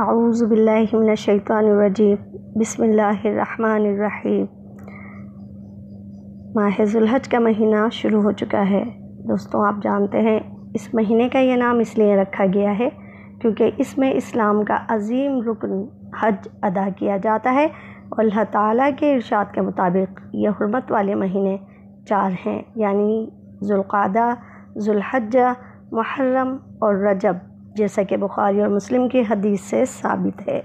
الرحمن الرحيم माह जुलहज का महीना शुरू हो चुका है दोस्तों आप जानते हैं इस महीने का ये नाम इसलिए रखा गया है क्योंकि इसमें इस्लाम का अजीम रुकन हज अदा किया जाता है और अल्लाह ताला के इरशाद के मुताबिक यह हरमत वाले महीने चार हैं यानी जुल्क़ादा जुल्हजा मुहर्रम और रजब जैसा कि बुखारी और मुस्लिम की हदीस से साबित है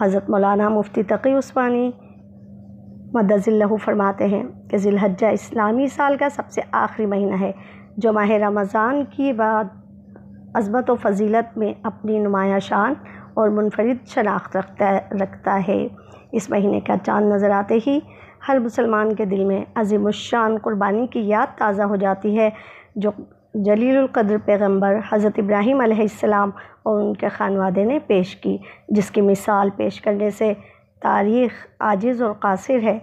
हज़रत मौलाना मुफ्ती तकी उस्मानी मदजिल्लू फरमाते हैं कि जिलहजा इस्लामी साल का सबसे आखिरी महीना है जो माह रमज़ान की बाद अजमत व फजीलत में अपनी नुमाया शान और मुनफरद शनाख्त रखता रखता है इस महीने का चांद नज़र आते ही हर मुसलमान के दिल में अजीम शान कुर्बानी की याद ताज़ा हो जाती है जो जलीलकद्र पैगम्बर हज़रत इब्राहीम आसमाम और उनके खानवादे ने पेश की जिसकी मिसाल पेश करने से तारीख़ आजिज़ और कासिर है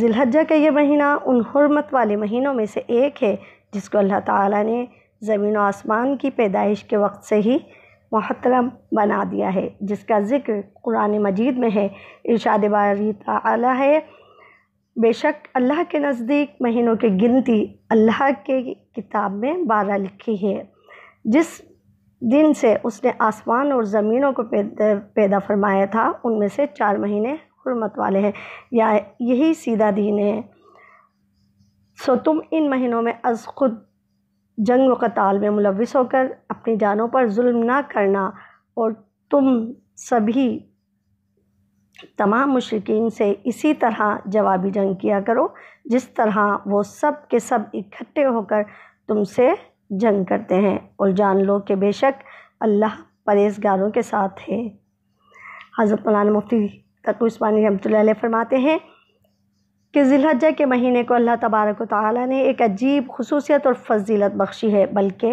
जिलहजा का यह महीना उन हरमत वाले महीनों में से एक है जिसको अल्लाह ताला ने ज़मीन आसमान की पैदाइश के वक्त से ही महतरम बना दिया है जिसका ज़िक्र कुरान मजीद में है इरशाद बारी ताला है बेशक अल्लाह के नज़दीक महीनों की गिनती अल्लाह के किताब में बारह लिखी है जिस दिन से उसने आसमान और ज़मीनों को पैदा पैदा फरमाया था उनमें से चार महीने हरमत वाले हैं या यही सीधा दिन है सो तुम इन महीनों में अज खुद जंग व कताल में मुलविस होकर अपनी जानों पर जुल्म ना करना और तुम सभी तमाम मुशरकिन से इसी तरह जवाबी जंग किया करो जिस तरह वो सब के सब इकट्ठे होकर तुमसे जंग करते हैं और जान लो कि बेशक अल्लाह परहेजगारों के साथ है हज़रत मौलाना मुफ्ती उस्मानी रमत फरमाते हैं कि जिलहजा के महीने को अल्लाह तबारक ताली ने एक अजीब खसूसियत और फजीलत बख्शी है बल्कि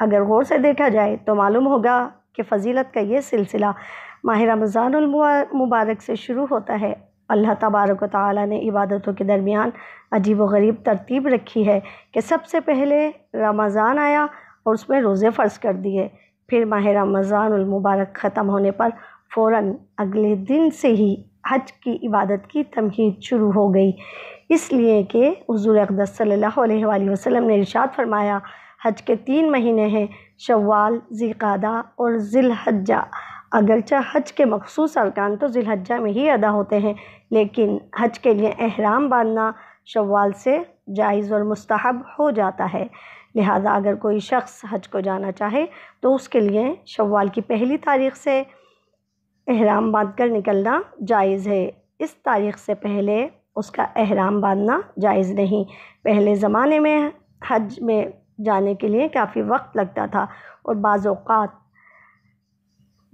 अगर गौर से देखा जाए तो मालूम होगा कि फ़जीलत का ये सिलसिला माह रमज़ान मुबारक से शुरू होता है अल्लाह तबारक ताली ने इबादतों के दरमियान अजीब व गरीब तरतीब रखी है कि सबसे पहले रमज़ान आया और उसमें रोज़े फ़र्ज़ कर दिए फिर माह रमज़ान मुबारक ख़त्म होने पर फ़ौर अगले दिन से ही हज की इबादत की तमहीद शुरू हो गई इसलिए कि हजूर अकदर सल्लल्लाहु वसलम ने इर्शाद फरमाया हज के तीन महीने हैं शवाल ज़िकादा और ज़िलहजा अगरचा हज के मखसूस अरकान तो ज़िलहजा में ही अदा होते हैं लेकिन हज के लिए अहराम बांधना शवाल से जायज़ और मस्तहब हो जाता है लिहाजा अगर कोई शख्स हज को जाना चाहे तो उसके लिए शवाल की पहली तारीख से अहराम बांध कर निकलना जायज़ है इस तारीख से पहले उसका अहराम बांधना जायज़ नहीं पहले ज़माने में हज में जाने के लिए काफ़ी वक्त लगता था और बाज़ात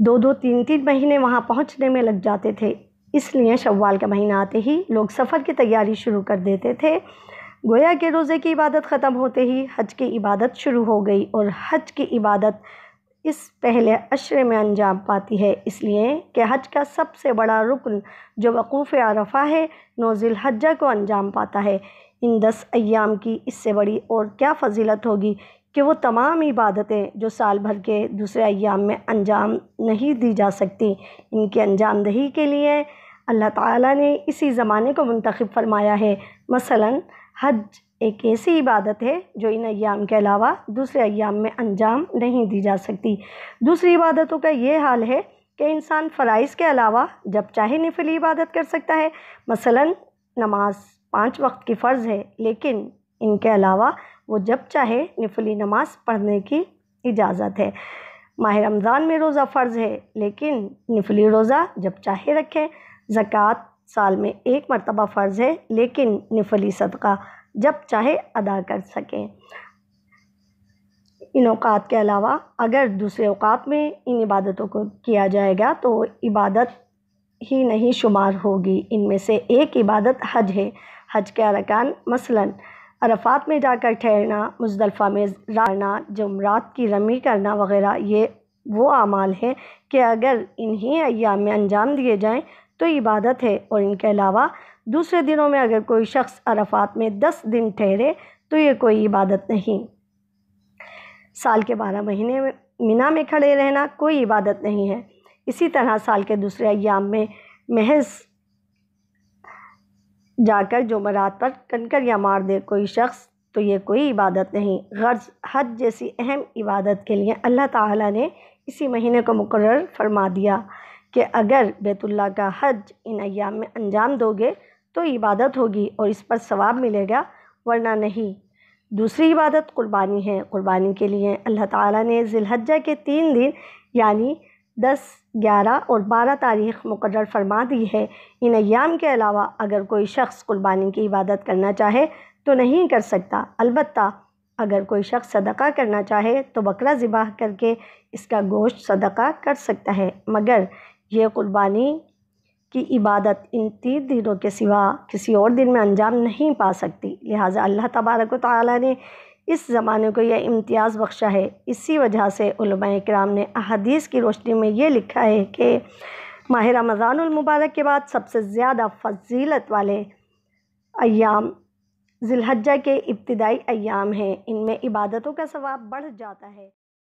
दो दो तीन तीन महीने वहाँ पहुँचने में लग जाते थे इसलिए शव्वाल का महीना आते ही लोग सफ़र की तैयारी शुरू कर देते थे गोया के रोज़े की इबादत ख़त्म होते ही हज की इबादत शुरू हो गई और हज की इबादत इस पहले अशरे में अंजाम पाती है इसलिए कि हज का सबसे बड़ा रुकन जो वक़ूफ़ आरफा है नौजिल हज्जा को अंजाम पाता है इन दस अयाम की इससे बड़ी और क्या फजीलत होगी कि वो तमाम इबादतें जो साल भर के दूसरे अयाम में अंजाम नहीं दी जा सकती इनकी अंजामदही के लिए अल्लाह ताला ने इसी ज़माने को मुंतखब फरमाया है मसलन हज एक ऐसी इबादत है जो इन अयाम के अलावा दूसरे अयाम में अंजाम नहीं दी जा सकती दूसरी इबादतों का ये हाल है कि इंसान फ़राइज़ के अलावा जब चाहे नफली इबादत कर सकता है मसलन नमाज पाँच वक्त की फ़र्ज़ है लेकिन इनके अलावा वो जब चाहे नफली नमाज पढ़ने की इजाज़त है माह रमज़ान में रोज़ा फ़र्ज़ है लेकिन नफली रोज़ा जब चाहे रखें ज़क़़त साल में एक मरतबा फ़र्ज़ है लेकिन नफली सदका जब चाहे अदा कर सकें इन अवकात के अलावा अगर दूसरे अवकात में इन इबादतों को किया जाएगा तो इबादत ही नहीं शुमार होगी इनमें से एक इबादत हज है हज के अरकान मसलन अरफात में जाकर ठहरना मुजदलफ़ा में रहना जमरात की रमी करना वगैरह ये वो अमाल हैं कि अगर इन्हीं अयाम में अंजाम दिए जाएँ तो इबादत है और इनके अलावा दूसरे दिनों में अगर कोई शख्स अरफात में दस दिन ठहरे तो ये कोई इबादत नहीं साल के बारह महीने में मिना में खड़े रहना कोई इबादत नहीं है इसी तरह साल के दूसरे अयाम में महज जाकर जुमरात पर कनकरियाँ मार दे कोई शख्स तो ये कोई इबादत नहीं गर्ज हज जैसी अहम इबादत के लिए अल्लाह ताला ने इसी महीने को मुकर फरमा दिया कि अगर बैतुल्ला का हज इन अयाम में अंजाम दोगे तो इबादत होगी और इस पर सवाब मिलेगा वरना नहीं दूसरी इबादत कुर्बानी है कुर्बानी के लिए अल्लाह ताला ने जिलहजा के तीन दिन यानी दस ग्यारह और बारह तारीख मुकर फरमा दी है इन अयाम के अलावा अगर कोई शख्स कुर्बानी की इबादत करना चाहे तो नहीं कर सकता अलबत् अगर कोई शख्स सदका करना चाहे तो बकरा ज़िबा करके इसका गोश्त सदका कर सकता है मगर यह कुर्बानी की इबादत इन तीन दिनों के सिवा किसी और दिन में अंजाम नहीं पा सकती लिहाजा अल्लाह तबारक ताली ने इस ज़माने को यह इम्तियाज़ बख्शा है इसी वजह से कराम ने अहदीस की रोशनी में ये लिखा है कि माह रमज़ानमबारक के बाद सबसे ज़्यादा फजीलत वाले अयाम जिलहजा के इब्तदाई अयाम हैं इनमें इबादतों का सवाब बढ़ जाता है